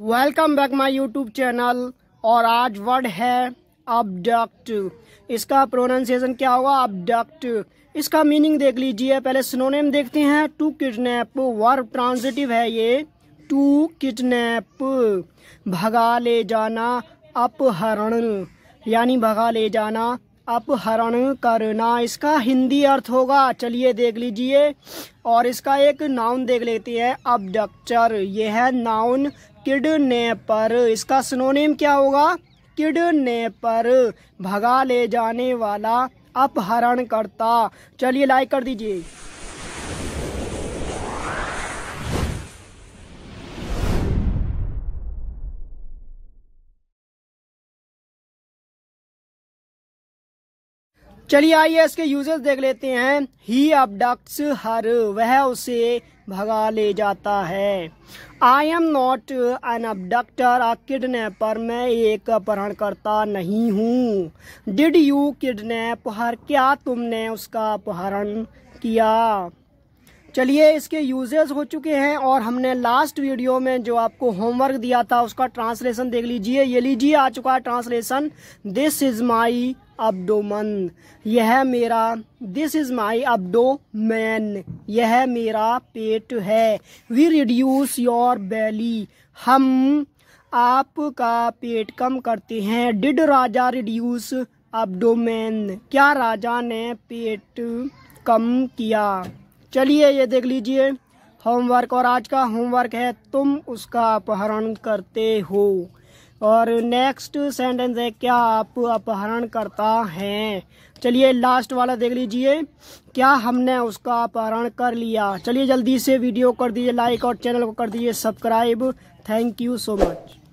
welcome back my YouTube channel और आज word है अबडक्ट इसका प्रोनाउंसिएशन क्या होगा अबडक्ट इसका मीनिंग देख लीजिए पहले स्नोनेम देखते हैं टू किडनैप वर्ब ट्रांजिटिव है ये टू किडनैप भगा ले जाना अपहरण यानी भगा ले जाना अपहरण करना इसका हिंदी अर्थ होगा चलिए देख लीजिए और इसका एक नाउन देख लेते हैं अबडक्चर यह है नाउन किडनेपर इसका स्नोनेम क्या होगा किडनेपर भगा ले जाने वाला अपहरण करता चलिए लाइक कर दीजिए चलिए आइए इसके यूजेस देख लेते हैं ही अब हर वह उसे भगा ले जाता है I am not an doctor a kidnapper मैं एक अपहरण करता नहीं हूँ डिड यू किडनेप हर क्या तुमने उसका अपहरण किया चलिए इसके यूजेस हो चुके हैं और हमने लास्ट वीडियो में जो आपको होमवर्क दिया था उसका ट्रांसलेशन देख लीजिए ये लीजिए आ चुका है translation this is my abdomen यह मेरा दिस इज माई अब्डोमैन यह मेरा पेट है वी रिड्यूस योर बैली हम आपका पेट कम करते हैं डिड राजा रिड्यूस अब्डोमैन क्या राजा ने पेट कम किया चलिए ये देख लीजिए होमवर्क और आज का होमवर्क है तुम उसका अपहरण करते हो और नेक्स्ट सेंटेंस है क्या आप अपहरण करता हैं चलिए लास्ट वाला देख लीजिए क्या हमने उसका अपहरण कर लिया चलिए जल्दी से वीडियो कर दीजिए लाइक और चैनल को कर दीजिए subscribe thank you so much